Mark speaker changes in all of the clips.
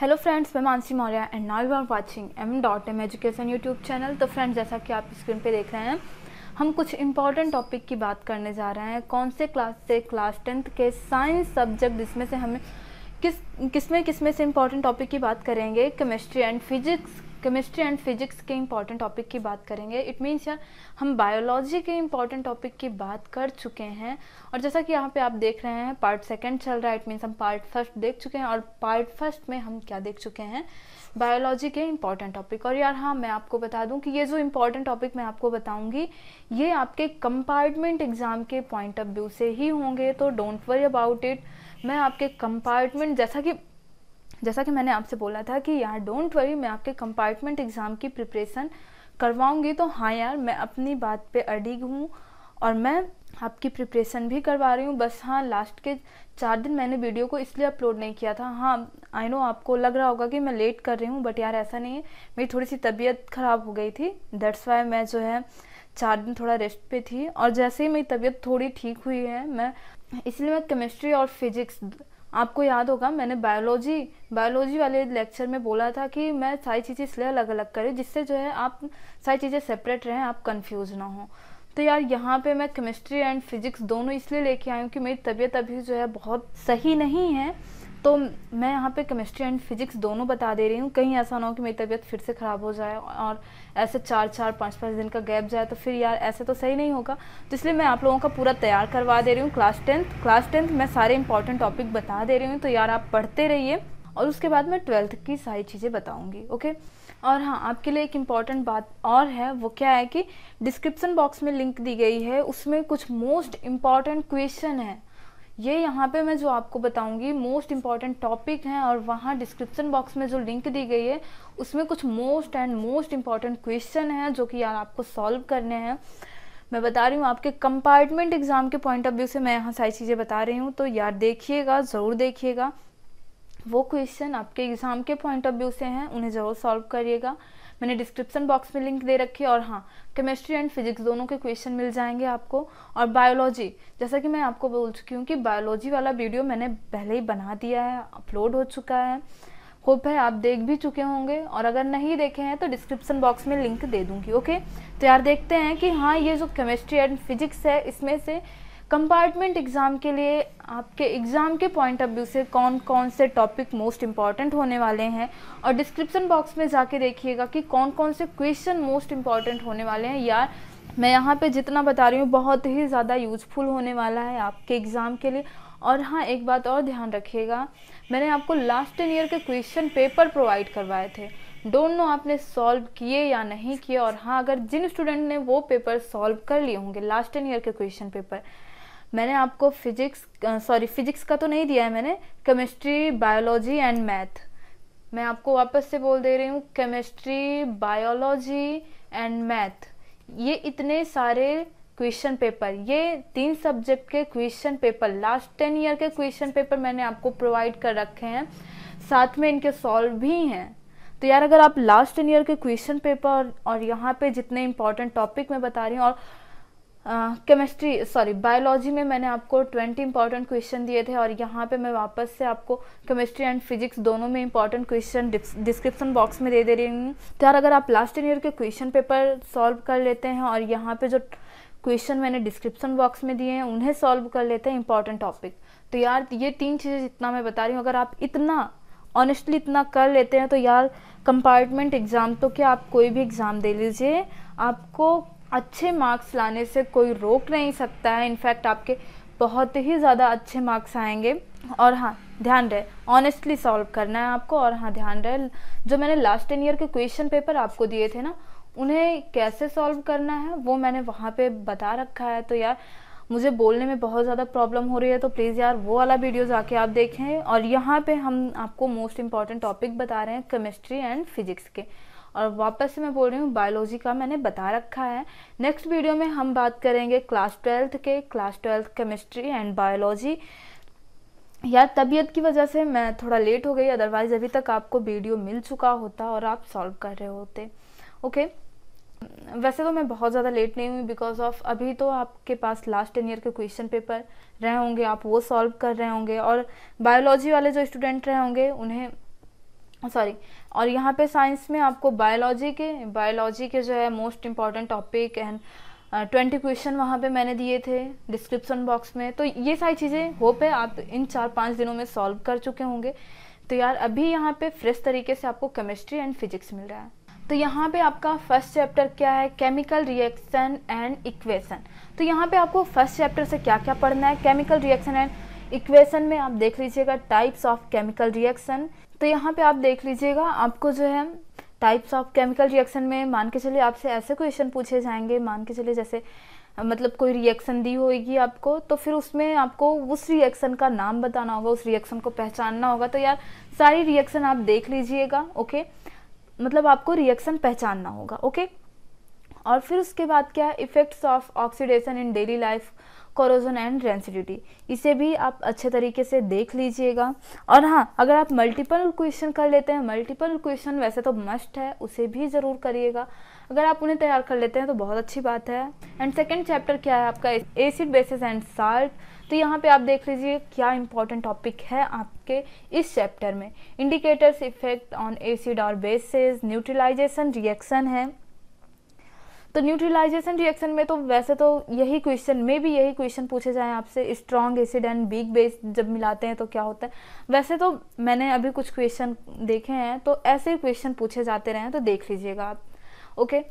Speaker 1: Hello friends मैं Mansi Maurya and now you are watching M dot M education YouTube channel तो friends जैसा कि आप स्क्रीन पे देख रहे हैं हम कुछ इम्पॉर्टेंट टॉपिक की बात करने जा रहे हैं कौन से क्लास से क्लास टेंथ के साइंस सब्जेक्ट जिसमें से हमें किस किस में किस में से इम्पॉर्टेंट टॉपिक की बात करेंगे chemistry and physics chemistry and physics के इम्पॉर्टेंट टॉपिक की बात करेंगे इट मीन्स यार हम बायोलॉजी के इम्पॉर्टेंट टॉपिक की बात कर चुके हैं और जैसा कि यहाँ पे आप देख रहे हैं पार्ट सेकेंड चल रहा है इट मीन्स हम पार्ट फर्स्ट देख चुके हैं और पार्ट फर्स्ट में हम क्या देख चुके हैं बायोलॉजी के इम्पॉर्टेंट टॉपिक और यार हाँ मैं आपको बता दूँ कि ये जो इम्पॉर्टेंट टॉपिक मैं आपको बताऊँगी ये आपके कंपार्टमेंट एग्ज़ाम के पॉइंट ऑफ व्यू से ही होंगे तो डोंट वरी अबाउट इट मैं आपके कंपार्टमेंट जैसा कि जैसा कि मैंने आपसे बोला था कि यार डोंट वरी मैं आपके कंपार्टमेंट एग्ज़ाम की प्रिपरेशन करवाऊँगी तो हाँ यार मैं अपनी बात पे अडिग हूँ और मैं आपकी प्रिपरेशन भी करवा रही हूँ बस हाँ लास्ट के चार दिन मैंने वीडियो को इसलिए अपलोड नहीं किया था हाँ आई नो आपको लग रहा होगा कि मैं लेट कर रही हूँ बट यार ऐसा नहीं है मेरी थोड़ी सी तबीयत ख़राब हो गई थी दैट्स वाई मैं जो है चार दिन थोड़ा रेस्ट पे थी और जैसे ही मेरी तबीयत थोड़ी ठीक हुई है मैं इसलिए मैं केमिस्ट्री और फिजिक्स आपको याद होगा मैंने बायोलॉजी बायोलॉजी वाले लेक्चर में बोला था कि मैं सारी चीज़ें इसलिए अलग अलग करें जिससे जो है आप सारी चीज़ें सेपरेट रहें आप कंफ्यूज ना हो तो यार यहाँ पे मैं केमिस्ट्री एंड फिजिक्स दोनों इसलिए लेके आई हूँ कि मेरी तबीयत अभी जो है बहुत सही नहीं है तो मैं यहाँ पे केमिस्ट्री एंड फिजिक्स दोनों बता दे रही हूँ कहीं ऐसा ना हो कि मेरी तबीयत फिर से ख़राब हो जाए और ऐसे चार चार पाँच पाँच दिन का गैप जाए तो फिर यार ऐसे तो सही नहीं होगा तो इसलिए मैं आप लोगों का पूरा तैयार करवा दे रही हूँ क्लास टेंथ क्लास टेंथ मैं सारे इंपॉर्टेंट टॉपिक बता दे रही हूँ तो यार आप पढ़ते रहिए और उसके बाद मैं ट्वेल्थ की सारी चीज़ें बताऊँगी ओके और हाँ आपके लिए एक इम्पॉर्टेंट बात और है वो क्या है कि डिस्क्रिप्सन बॉक्स में लिंक दी गई है उसमें कुछ मोस्ट इम्पॉर्टेंट क्वेश्चन है ये यहाँ पे मैं जो आपको बताऊंगी मोस्ट इम्पॉर्टेंट टॉपिक हैं और वहाँ डिस्क्रिप्शन बॉक्स में जो लिंक दी गई है उसमें कुछ most and most important question हैं जो कि यार आपको सॉल्व करने हैं मैं बता रही हूँ आपके कंपार्टमेंट एग्ज़ाम के पॉइंट ऑफ व्यू से मैं यहाँ सारी चीज़ें बता रही हूँ तो यार देखिएगा ज़रूर देखिएगा वो क्वेश्चन आपके एग्ज़ाम के पॉइंट ऑफ व्यू से हैं उन्हें ज़रूर सॉल्व करिएगा मैंने डिस्क्रिप्शन बॉक्स में लिंक दे रखी है और हाँ केमिस्ट्री एंड फिजिक्स दोनों के क्वेश्चन मिल जाएंगे आपको और बायोलॉजी जैसा कि मैं आपको बोल चुकी हूँ कि बायोलॉजी वाला वीडियो मैंने पहले ही बना दिया है अपलोड हो चुका है होप है आप देख भी चुके होंगे और अगर नहीं देखे हैं तो डिस्क्रिप्शन बॉक्स में लिंक दे दूंगी ओके तो यार देखते हैं कि हाँ ये जो केमिस्ट्री एंड फिजिक्स है इसमें से कंपार्टमेंट एग्ज़ाम के लिए आपके एग्ज़ाम के पॉइंट ऑफ व्यू से कौन कौन से टॉपिक मोस्ट इम्पॉर्टेंट होने वाले हैं और डिस्क्रिप्सन बॉक्स में जाके देखिएगा कि कौन कौन से क्वेश्चन मोस्ट इम्पॉर्टेंट होने वाले हैं यार मैं यहाँ पे जितना बता रही हूँ बहुत ही ज़्यादा यूजफुल होने वाला है आपके एग्ज़ाम के लिए और हाँ एक बात और ध्यान रखिएगा मैंने आपको लास्ट टेन ईयर के क्वेश्चन पेपर प्रोवाइड करवाए थे डोंट नो आपने सॉल्व किए या नहीं किए और हाँ अगर जिन स्टूडेंट ने वो पेपर सॉल्व कर लिए होंगे लास्ट टेन ईयर के क्वेश्चन पेपर मैंने आपको फिजिक्स सॉरी फिजिक्स का तो नहीं दिया है मैंने केमिस्ट्री बायोलॉजी एंड मैथ मैं आपको वापस से बोल दे रही हूँ केमिस्ट्री बायोलॉजी एंड मैथ ये इतने सारे क्वेश्चन पेपर ये तीन सब्जेक्ट के question paper last ten year के क्वेश्चन पेपर मैंने आपको प्रोवाइड कर रखे हैं साथ में इनके सॉल्व भी हैं तो यार अगर आप लास्ट टेन ईयर के क्वेश्चन पेपर और यहाँ पे जितने इंपॉर्टेंट टॉपिक मैं बता रही हूँ और केमिस्ट्री सॉरी बायोलॉजी में मैंने आपको 20 इंपॉर्टेंट क्वेश्चन दिए थे और यहाँ पे मैं वापस से आपको केमिस्ट्री एंड फिजिक्स दोनों में इंपॉर्टेंट क्वेश्चन डिस्क्रिप्शन बॉक्स में दे दे रही हूँ तो यार अगर आप लास्ट ईयर के क्वेश्चन पेपर सॉल्व कर लेते हैं और यहाँ पे जो क्वेश्चन मैंने डिस्क्रिप्शन बॉक्स में दिए हैं उन्हें सॉल्व कर लेते हैं इंपॉर्टेंट टॉपिक तो यार ये तीन चीज़ें जितना मैं बता रही हूँ अगर आप इतना ऑनेस्टली इतना कर लेते हैं तो यार कंपार्टमेंट एग्ज़ाम तो क्या आप कोई भी एग्ज़ाम दे लीजिए आपको अच्छे मार्क्स लाने से कोई रोक नहीं सकता है इनफैक्ट आपके बहुत ही ज़्यादा अच्छे मार्क्स आएंगे और हाँ ध्यान रहे ऑनेस्टली सॉल्व करना है आपको और हाँ ध्यान रहे जो मैंने लास्ट टेन ईयर के क्वेश्चन पेपर आपको दिए थे ना उन्हें कैसे सॉल्व करना है वो मैंने वहाँ पे बता रखा है तो यार मुझे बोलने में बहुत ज़्यादा प्रॉब्लम हो रही है तो प्लीज़ यार वो वाला वीडियोज़ आके आप देखें और यहाँ पे हम आपको मोस्ट इम्पॉर्टेंट टॉपिक बता रहे हैं केमिस्ट्री एंड फिजिक्स के और वापस से मैं बोल रही हूँ बायोलॉजी का मैंने बता रखा है नेक्स्ट वीडियो में हम बात करेंगे क्लास ट्वेल्थ के class twelfth chemistry and biology यार तबीयत की वजह से मैं थोड़ा लेट हो गई अदरवाइज़ अभी तक आपको वीडियो मिल चुका होता और आप सॉल्व कर रहे होते ओके वैसे तो मैं बहुत ज़्यादा लेट नहीं हुई बिकॉज ऑफ अभी तो आपके पास लास्ट टेन ईयर के क्वेश्चन पेपर रहे होंगे आप वो सॉल्व कर रहे होंगे और बायोलॉजी वाले जो स्टूडेंट रहे होंगे उन्हें सॉरी और यहाँ पे साइंस में आपको बायोलॉजी के बायोलॉजी के जो है most important topic and twenty question वहाँ पे मैंने दिए थे डिस्क्रिप्शन बॉक्स में तो ये सारी चीज़ें होप है आप इन चार पाँच दिनों में सॉल्व कर चुके होंगे तो यार अभी यहाँ पे फ्रेश तरीके से आपको केमिस्ट्री एंड फिजिक्स मिल रहा है तो यहाँ पे आपका फर्स्ट चैप्टर क्या है केमिकल रिएक्शन एंड इक्वेशन तो यहाँ पे आपको फर्स्ट चैप्टर से क्या क्या पढ़ना है केमिकल रिएक्शन एंड इक्वेशन में आप देख लीजिएगा टाइप्स ऑफ केमिकल रिएक्शन तो यहाँ पे आप देख लीजिएगा आपको जो है टाइप्स ऑफ केमिकल रिएक्शन में मान के चलिए आपसे ऐसे क्वेश्चन पूछे जाएंगे मान के चलिए जैसे मतलब कोई रिएक्शन दी होगी आपको तो फिर उसमें आपको उस रिएक्शन का नाम बताना होगा उस रिएक्शन को पहचानना होगा तो यार सारी रिएक्शन आप देख लीजिएगा ओके मतलब आपको रिएक्शन पहचानना होगा ओके और फिर उसके बाद क्या effects of oxidation in daily life corrosion and rancidity इसे भी आप अच्छे तरीके से देख लीजिएगा और हाँ अगर आप मल्टीपल क्वेश्चन कर लेते हैं मल्टीपल क्वेश्चन वैसे तो मस्ट है उसे भी ज़रूर करिएगा अगर आप उन्हें तैयार कर लेते हैं तो बहुत अच्छी बात है एंड सेकेंड चैप्टर क्या है आपका एसिड बेसिस एंड साल्ट तो यहाँ पे आप देख लीजिए क्या इंपॉर्टेंट टॉपिक है आपके इस चैप्टर में इंडिकेटर्स इफेक्ट ऑन एसिड और बेसिस न्यूट्रलाइजेशन रिएक्शन है तो न्यूट्रलाइजेशन रिएक्शन में तो वैसे तो यही क्वेश्चन में भी यही क्वेश्चन पूछे जाएँ आपसे strong acid and weak base जब मिलाते हैं तो क्या होता है वैसे तो मैंने अभी कुछ क्वेश्चन देखे हैं तो ऐसे क्वेश्चन पूछे जाते रहे तो देख लीजिएगा आप okay okay?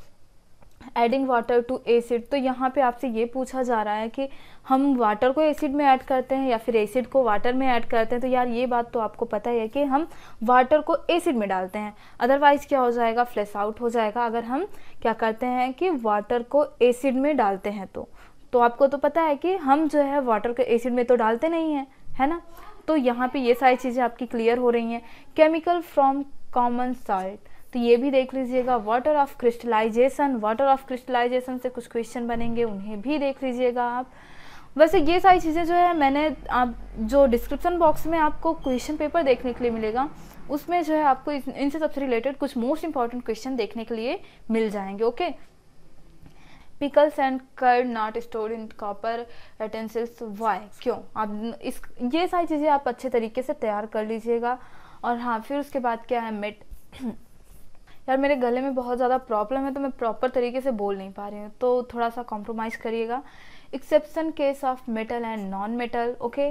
Speaker 1: Adding water to acid तो यहाँ पे आपसे ये पूछा जा रहा है कि हम वाटर को एसिड में ऐड करते हैं या फिर एसिड को वाटर में ऐड करते हैं तो यार ये बात तो आपको पता ही है कि हम वाटर को एसिड में डालते हैं अदरवाइज़ क्या हो जाएगा फ्लैश आउट हो जाएगा अगर हम क्या करते हैं कि वाटर को एसिड में डालते हैं तो तो आपको तो पता है कि हम जो है वाटर को एसिड में तो डालते नहीं हैं है ना तो यहाँ पे ये सारी चीज़ें आपकी क्लियर हो रही हैं केमिकल फ्रॉम कॉमन साल्ट तो ये भी देख लीजिएगा water of crystallization water of crystallization से कुछ क्वेश्चन बनेंगे उन्हें भी देख लीजिएगा आप वैसे ये सारी चीज़ें जो है मैंने आप जो डिस्क्रिप्शन बॉक्स में आपको क्वेश्चन पेपर देखने के लिए मिलेगा उसमें जो है आपको इनसे सबसे रिलेटेड कुछ मोस्ट इंपॉर्टेंट क्वेश्चन देखने के लिए मिल जाएंगे okay pickles and curd not store in copper utensils why क्यों आप इस ये सारी चीज़ें आप अच्छे तरीके से तैयार कर लीजिएगा और हाँ फिर उसके बाद क्या है मेट यार मेरे गले में बहुत ज़्यादा प्रॉब्लम है तो मैं प्रॉपर तरीके से बोल नहीं पा रही हूँ तो थोड़ा सा कॉम्प्रोमाइज़ करिएगा exception case of metal and non metal okay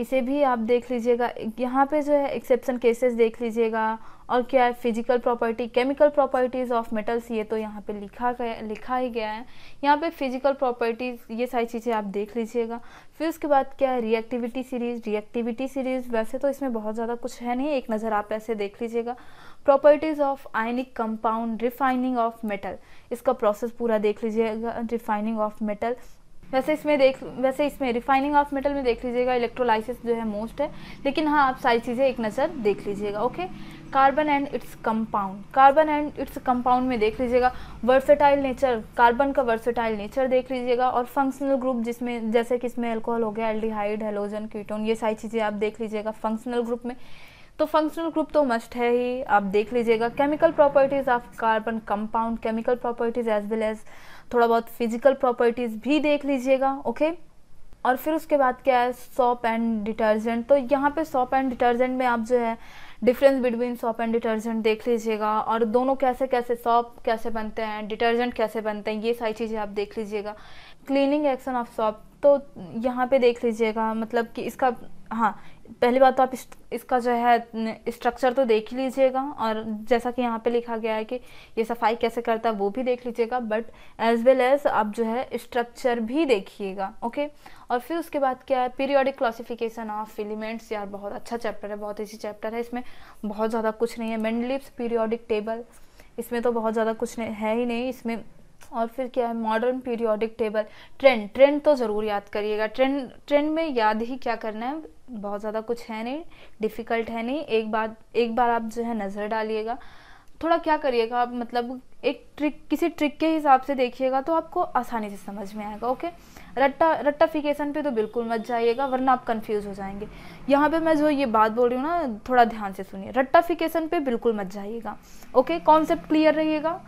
Speaker 1: इसे भी आप देख लीजिएगा यहाँ पे जो है एक्सेप्शन केसेस देख लीजिएगा और क्या है physical property chemical properties of metals ये तो यहाँ पे लिखा गया लिखा ही गया है यहाँ पे फिजिकल प्रॉपर्टीज़ ये सारी चीज़ें आप देख लीजिएगा फिर उसके बाद क्या है रिएक्टिविटी सीरीज़ रिएक्टिविटी सीरीज़ वैसे तो इसमें बहुत ज़्यादा कुछ है नहीं एक नज़र आप ऐसे देख लीजिएगा properties of ionic compound refining of metal इसका प्रोसेस पूरा देख लीजिएगा रिफाइनिंग ऑफ मेटल वैसे इसमें देख वैसे इसमें रिफाइनिंग ऑफ मेटल में देख लीजिएगा इलेक्ट्रोलाइसिस जो है मोस्ट है लेकिन हाँ आप सारी चीज़ें एक नज़र देख लीजिएगा okay carbon and its compound carbon and its compound में देख लीजिएगा वर्सेटाइल नेचर कार्बन का वर्सेटाइल नेचर देख लीजिएगा और फंक्शनल ग्रुप जिसमें जैसे कि इसमें एल्कोहल हो गया एल्डिहाइड हेलोजन कीटोन ये सारी चीज़ें आप देख लीजिएगा फंक्शनल ग्रुप में तो फंक्शनल ग्रुप तो मस्ट है ही आप देख लीजिएगा chemical properties of carbon compound chemical properties as well as थोड़ा बहुत फिजिकल प्रॉपर्टीज़ भी देख लीजिएगा ओके और फिर उसके बाद क्या है सॉप एंड डिटर्जेंट तो यहाँ पे सॉप एंड डिटर्जेंट में आप जो है difference between soap and detergent देख लीजिएगा और दोनों कैसे कैसे सॉप कैसे बनते हैं डिटर्जेंट कैसे बनते हैं ये सारी चीज़ें आप देख लीजिएगा क्लीनिंग एक्शन ऑफ सॉप तो यहाँ पे देख लीजिएगा मतलब कि इसका हाँ पहली बात तो आप इस, इसका जो है स्ट्रक्चर तो देख लीजिएगा और जैसा कि यहाँ पे लिखा गया है कि ये सफाई कैसे करता है वो भी देख लीजिएगा बट एज वेल एज आप जो है स्ट्रक्चर भी देखिएगा ओके और फिर उसके बाद क्या है पीरियोडिक क्लासिफिकेशन ऑफ फिलीमेंट्स यार बहुत अच्छा चैप्टर है बहुत ईजी चैप्टर है इसमें बहुत ज़्यादा कुछ नहीं है मेंडलिप्स पीरियोडिक टेबल इसमें तो बहुत ज़्यादा कुछ है ही नहीं इसमें और फिर क्या है modern periodic table trend trend तो ज़रूर याद करिएगा ट्रेंड ट्रेंड में याद ही क्या करना है बहुत ज़्यादा कुछ है नहीं डिफ़िकल्ट है नहीं एक बार एक बार आप जो है नज़र डालिएगा थोड़ा क्या करिएगा आप मतलब एक ट्रिक किसी ट्रिक के हिसाब से देखिएगा तो आपको आसानी से समझ में आएगा ओके रट्टा रट्टाफिकेशन पे तो बिल्कुल मत जाइएगा वरना आप कंफ्यूज हो जाएंगे यहाँ पे मैं जो ये बात बोल रही हूँ ना थोड़ा ध्यान से सुनिए रट्टाफिकेशन पे बिल्कुल मत जाइएगा ओके कॉन्सेप्ट क्लियर रहिएगा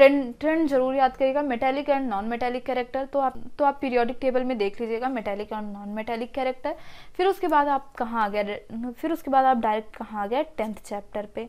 Speaker 1: ट्रेंड ट्रेंड जरूर याद करिएगा metallic and non metallic character तो आप तो आप पीरियोडिक टेबल में देख लीजिएगा metallic and non metallic character फिर उसके बाद आप कहाँ आ गए फिर उसके बाद आप डायरेक्ट कहाँ आ गए टेंथ चैप्टर पे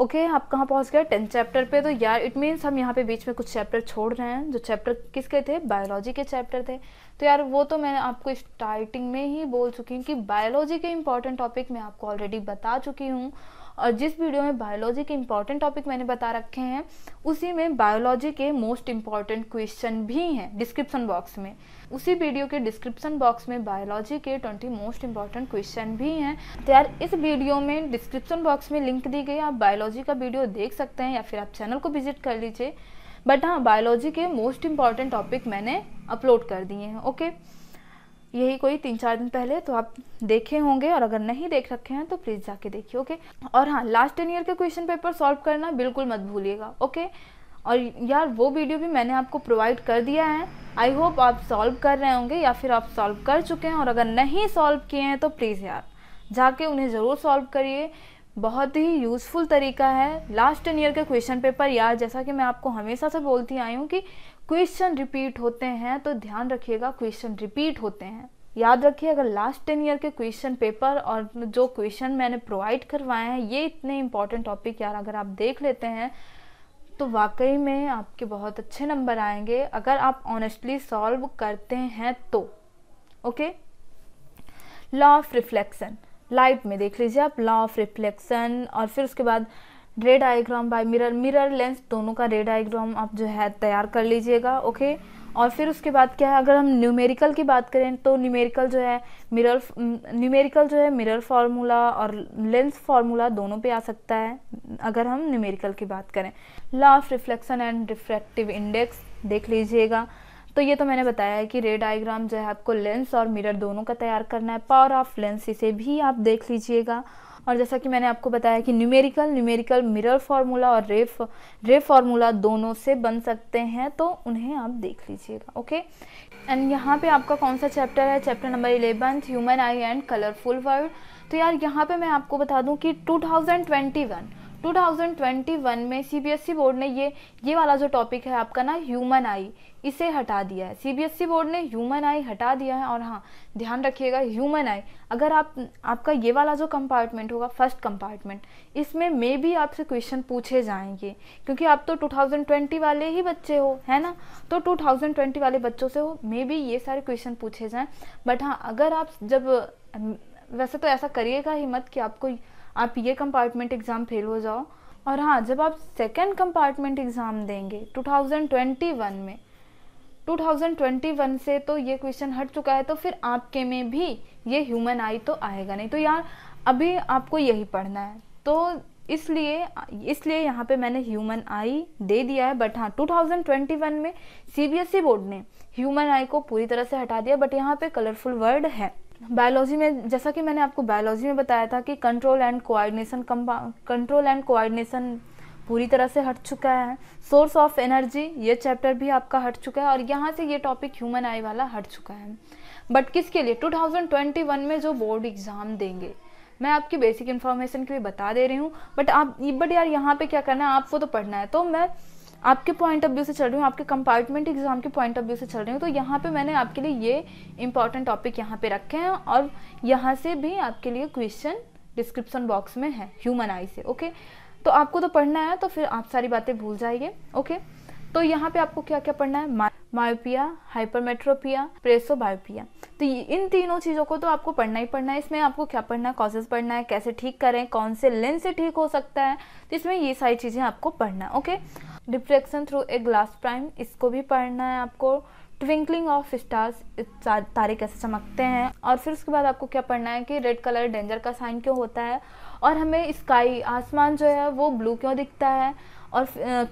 Speaker 1: ओके okay, आप कहाँ पहुँच गए टेंथ चैप्टर पे तो यार इट मीन्स हम यहाँ पे बीच में कुछ चैप्टर छोड़ रहे हैं जो चैप्टर किसके थे बायोलॉजी के चैप्टर थे तो यार वो तो मैं आपको स्टार्टिंग में ही बोल चुकी हूँ कि बायोलॉजी के इंपॉर्टेंट टॉपिक मैं आपको ऑलरेडी बता चुकी हूँ और जिस वीडियो में बायोलॉजी के इंपॉर्टेंट टॉपिक मैंने बता रखे हैं उसी में बायोलॉजी के मोस्ट इंपॉर्टेंट क्वेश्चन भी हैं डिस्क्रिप्शन बॉक्स में उसी वीडियो के डिस्क्रिप्शन बॉक्स में बायोलॉजी के ट्वेंटी मोस्ट इंपॉर्टेंट क्वेश्चन भी हैं तो यार इस वीडियो में डिस्क्रिप्शन बॉक्स में लिंक दी गई आप बायोलॉजी का वीडियो देख सकते हैं या फिर आप चैनल को विजिट कर लीजिए बट हाँ बायोलॉजी के मोस्ट इंपॉर्टेंट टॉपिक मैंने अपलोड कर दिए हैं ओके यही कोई तीन चार दिन पहले तो आप देखे होंगे और अगर नहीं देख रखे हैं तो प्लीज़ जाके देखिए ओके और हाँ लास्ट टेन ईयर के क्वेश्चन पेपर सॉल्व करना बिल्कुल मत भूलिएगा ओके और यार वो वीडियो भी मैंने आपको प्रोवाइड कर दिया है आई होप आप सॉल्व कर रहे होंगे या फिर आप सॉल्व कर चुके हैं और अगर नहीं सॉल्व किए हैं तो प्लीज़ यार जाके उन्हें ज़रूर सॉल्व करिए बहुत ही यूज़फुल तरीका है लास्ट टेन ईयर के क्वेश्चन पेपर यार जैसा कि मैं आपको हमेशा से बोलती आई हूँ कि क्वेश्चन रिपीट होते हैं तो ध्यान रखिएगा क्वेश्चन रिपीट होते हैं याद रखिए अगर लास्ट टेन ईयर के क्वेश्चन पेपर और जो क्वेश्चन मैंने प्रोवाइड करवाए हैं ये इतने इंपॉर्टेंट टॉपिक यार अगर आप देख लेते हैं तो वाकई में आपके बहुत अच्छे नंबर आएंगे अगर आप ऑनेस्टली सॉल्व करते हैं तो okay law of reflection light में देख लीजिए आप लॉ ऑफ रिफ्लेक्शन और फिर उसके बाद ray diagram by mirror mirror lens दोनों का रे डायग्राम आप जो है तैयार कर लीजिएगा ओके और फिर उसके बाद क्या है अगर हम न्यूमेरिकल की बात करें तो न्यूमेरिकल जो है मिरर न्यूमेरिकल जो है मिरर फार्मूला और लेंस फार्मूला दोनों पे आ सकता है अगर हम न्यूमेरिकल की बात करें law of reflection and refractive index देख लीजिएगा तो ये तो मैंने बताया है कि रे डायग्राम जो है आपको लेंस और मिरर दोनों का तैयार करना है पावर ऑफ लेंस इसे भी आप देख लीजिएगा और जैसा कि मैंने आपको बताया कि न्यूमेरिकल न्यूमेरिकल मिरर फार्मूला और रेफ रे फार्मूला दोनों से बन सकते हैं तो उन्हें आप देख लीजिएगा ओके एंड यहाँ पे आपका कौन सा चैप्टर है chapter number eleventh human eye and colourful world तो यार यहाँ पे मैं आपको बता दूँ कि टू 2021 में सी बोर्ड e ने ये ये वाला जो टॉपिक है आपका ना ह्यूमन आई इसे हटा दिया है सीबीएसई e बोर्ड ने ह्यूमन आई हटा दिया है और हाँ ध्यान रखिएगा ह्यूमन आई अगर आप आपका ये वाला जो कंपार्टमेंट होगा फर्स्ट कंपार्टमेंट इसमें मे भी आपसे क्वेश्चन पूछे जाएंगे क्योंकि आप तो 2020 वाले ही बच्चे हो है ना तो 2020 वाले बच्चों से हो मे भी ये सारे क्वेश्चन पूछे जाएँ बट हाँ अगर आप जब वैसे तो ऐसा करिएगा ही मत कि आपको आप ये कंपार्टमेंट एग्ज़ाम फेल हो जाओ और हाँ जब आप सेकेंड कंपार्टमेंट एग्ज़ाम देंगे 2021 में 2021 से तो ये क्वेश्चन हट चुका है तो फिर आपके में भी ये ह्यूमन आई तो आएगा नहीं तो यार अभी आपको यही पढ़ना है तो इसलिए इसलिए यहाँ पे मैंने ह्यूमन आई दे दिया है बट हाँ 2021 में सीबीएसई e बोर्ड ने ह्यूमन आई को पूरी तरह से हटा दिया बट यहाँ पे कलरफुल वर्ड है बायोलॉजी में जैसा कि मैंने आपको बायोलॉजी में बताया था कि control and coordination control and coordination पूरी तरह से हट चुका है सोर्स ऑफ एनर्जी ये चैप्टर भी आपका हट चुका है और यहाँ से ये टॉपिक ह्यूमन आई वाला हट चुका है बट किसके लिए 2021 में जो बोर्ड एग्ज़ाम देंगे मैं आपकी बेसिक इन्फॉर्मेशन की भी बता दे रही हूँ बट आप बट यार यहाँ पे क्या करना है आपको तो पढ़ना है तो मैं आपके पॉइंट ऑफ व्यू से चल रही हूँ आपके कंपार्टमेंट एग्जाम के पॉइंट ऑफ व्यू से चल रही हूँ तो यहाँ पे मैंने आपके लिए ये इंपॉर्टेंट टॉपिक यहाँ पे रखे हैं और यहाँ से भी आपके लिए क्वेश्चन डिस्क्रिप्शन बॉक्स में है ह्यूमन आई से ओके तो आपको तो पढ़ना है तो फिर आप सारी बातें भूल जाइए ओके तो यहाँ पे आपको क्या क्या पढ़ना है मायोपिया हाइपरमेट्रोपिया प्रेसोबायोपिया तो इन तीनों चीज़ों को तो आपको पढ़ना ही पढ़ना है इसमें आपको क्या पढ़ना है कॉजेज पढ़ना है कैसे ठीक करें कौन से लेंस से ठीक हो सकता है तो इसमें ये सारी चीज़ें आपको पढ़ना है okay diffraction through a glass prism इसको भी पढ़ना है आपको ट्विंकलिंग ऑफ स्टार्स तारे कैसे चमकते हैं और फिर उसके बाद आपको क्या पढ़ना है कि रेड कलर डेंजर का साइन क्यों होता है और हमें स्काई आसमान जो है वो ब्लू क्यों दिखता है और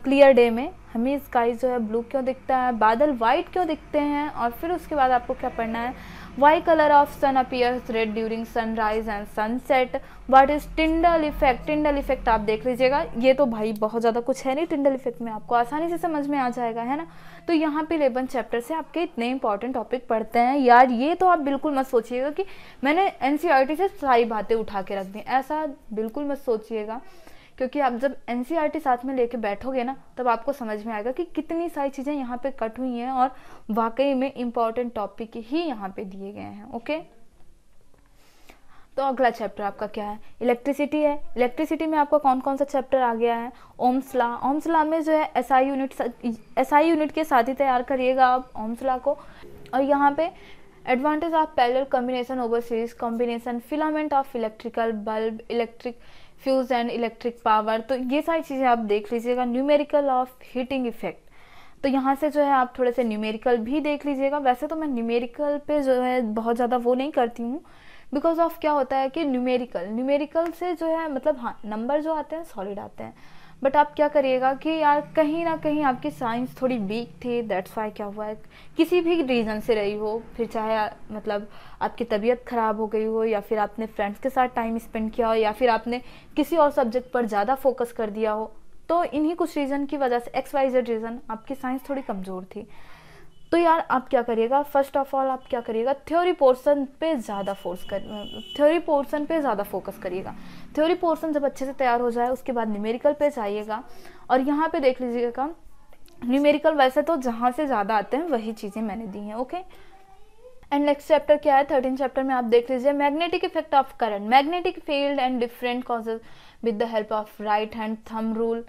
Speaker 1: क्लियर डे में हमें स्काई जो है ब्लू क्यों दिखता है बादल वाइट क्यों दिखते हैं और फिर उसके बाद आपको क्या पढ़ना है Why color of sun appears red during sunrise and sunset? What is Tyndall effect? Tyndall effect आप देख लीजिएगा ये तो भाई बहुत ज़्यादा कुछ है नहीं Tyndall effect में आपको आसानी से समझ में आ जाएगा है ना तो यहाँ पे लेबन चैप्टर से आपके इतने इंपॉर्टेंट टॉपिक पढ़ते हैं यार ये तो आप बिल्कुल मत सोचिएगा कि मैंने एन सी आर टी से सारी बातें उठा के रख दी ऐसा बिल्कुल मत सोचिएगा क्योंकि आप जब एन e साथ में लेके बैठोगे ना तब आपको समझ में आएगा कि कितनी सारी चीज़ें यहाँ पे कट हुई हैं और वाकई में इम्पॉर्टेंट टॉपिक ही यहाँ पे दिए गए हैं ओके तो अगला चैप्टर आपका क्या है इलेक्ट्रिसिटी है इलेक्ट्रिसिटी में आपका कौन कौन सा चैप्टर आ गया है ओम्सला ओम्सला में जो है S unit S I unit के साथ ही तैयार करिएगा आप ओम्सला को और यहाँ पे advantage of parallel combination over series combination filament of electrical bulb electric fuse and electric power तो ये सारी चीज़ें आप देख लीजिएगा न्यूमेरिकल ऑफ हीटिंग इफेक्ट तो यहाँ से जो है आप थोड़े से न्यूमेरिकल भी देख लीजिएगा वैसे तो मैं न्यूमेरिकल पे जो है बहुत ज़्यादा वो नहीं करती हूँ बिकॉज ऑफ क्या होता है कि न्यूमेरिकल न्यूमेरिकल से जो है मतलब हाँ नंबर जो आते हैं सॉलिड आते हैं बट आप क्या करिएगा कि यार कहीं ना कहीं आपकी साइंस थोड़ी वीक थी दैट्स वाई क्या हुआ है किसी भी रीज़न से रही हो फिर चाहे मतलब आपकी तबीयत ख़राब हो गई हो या फिर आपने फ्रेंड्स के साथ टाइम स्पेंड किया हो या फिर आपने किसी और सब्जेक्ट पर ज़्यादा फोकस कर दिया हो तो इन्हीं कुछ रीज़न की वजह से एक्स वाई जेड रीज़न आपकी साइंस थोड़ी कमज़ोर थी तो यार आप क्या करिएगा फर्स्ट ऑफ ऑल आप क्या करिएगा थ्योरी पोर्सन पे ज़्यादा फोर्स कर थ्योरी पोर्सन पे ज़्यादा फोकस करिएगा थ्योरी पोर्सन जब अच्छे से तैयार हो जाए उसके बाद न्यूमेरिकल पे जाइएगा और यहाँ पे देख लीजिएगा न्यूमेरिकल वैसे तो जहाँ से ज़्यादा आते हैं वही चीज़ें मैंने दी हैं ओके एंड नेक्स्ट चैप्टर क्या है थर्टीन चैप्टर में आप देख लीजिए magnetic effect of current magnetic field and different causes with the help of right hand thumb rule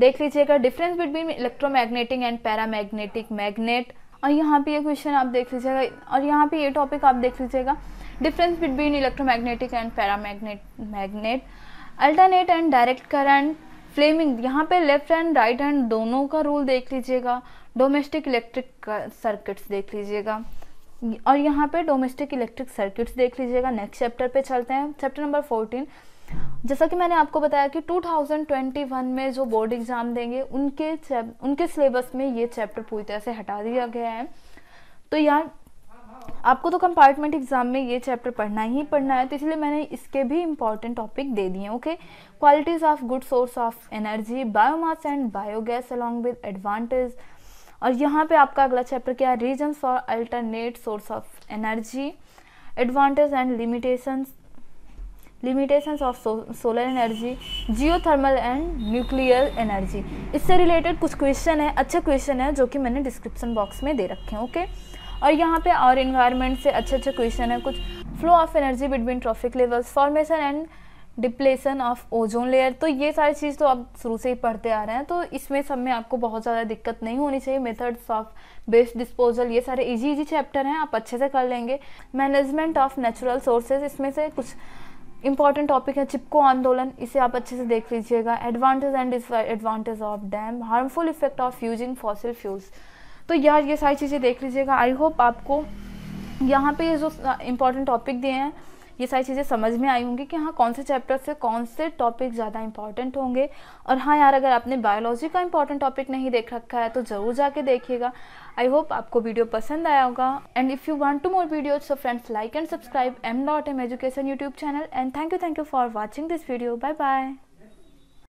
Speaker 1: देख लीजिएगा difference between electromagnetic and paramagnetic magnet और यहाँ पे ये क्वेश्चन आप देख लीजिएगा और यहाँ पे ये टॉपिक आप देख लीजिएगा difference between electromagnetic and paramagnet magnet alternate and direct current Fleming यहाँ पे लेफ्ट एंड राइट हैंड दोनों का रूल देख लीजिएगा डोमेस्टिक इलेक्ट्रिक सर्किट्स देख लीजिएगा और यहाँ पे डोमेस्टिक इलेक्ट्रिक सर्किट्स देख लीजिएगा नेक्स्ट चैप्टर पे चलते हैं चैप्टर नंबर फोर्टीन जैसा कि मैंने आपको बताया कि 2021 में जो बोर्ड एग्ज़ाम देंगे उनके उनके सिलेबस में ये चैप्टर पूरी तरह से हटा दिया गया है तो यार आपको तो कंपार्टमेंट एग्जाम में ये चैप्टर पढ़ना ही पढ़ना है तो इसलिए मैंने इसके भी इंपॉर्टेंट टॉपिक दे दिए okay qualities of good source of energy biomass and biogas along with advantage और यहाँ पे आपका अगला चैप्टर क्या है reason for alternate source of energy advantage and limitations limitations of solar energy geothermal and nuclear energy इससे related कुछ question है अच्छे क्वेश्चन है जो कि मैंने डिस्क्रिप्शन बॉक्स में दे रखे हैं ओके और यहाँ पे और इन्वायरमेंट से अच्छे अच्छे क्वेश्चन है कुछ flow of energy between trophic levels formation and depletion of ozone layer तो ये सारी चीज़ तो आप शुरू से ही पढ़ते आ रहे हैं तो इसमें सब में आपको बहुत ज़्यादा दिक्कत नहीं होनी चाहिए मेथड्स ऑफ बेस्ट डिस्पोजल ये सारे इजी इजी चैप्टर हैं आप अच्छे से कर लेंगे मैनेजमेंट ऑफ नेचुरल सोर्सेज इसमें से कुछ इंपॉर्टेंट टॉपिक है चिपको आंदोलन इसे आप अच्छे से देख लीजिएगा advantage and advantage of dam harmful effect of using fossil fuels तो यार ये सारी चीज़ें देख लीजिएगा आई होप आपको यहाँ पे ये जो इम्पॉर्टेंट uh, टॉपिक दिए हैं ये सारी चीज़ें समझ में आई होंगी कि हाँ कौन से चैप्टर से कौन से टॉपिक ज़्यादा इंपॉर्टेंट होंगे और हाँ यार अगर आपने बायोलॉजी का इंपॉर्टेंट टॉपिक नहीं देख रखा है तो ज़रूर जाके देखिएगा आई होप आपको वीडियो पसंद आया होगा and if you want to more video so friends like and subscribe M dot M education YouTube channel and thank you thank you for watching this video bye bye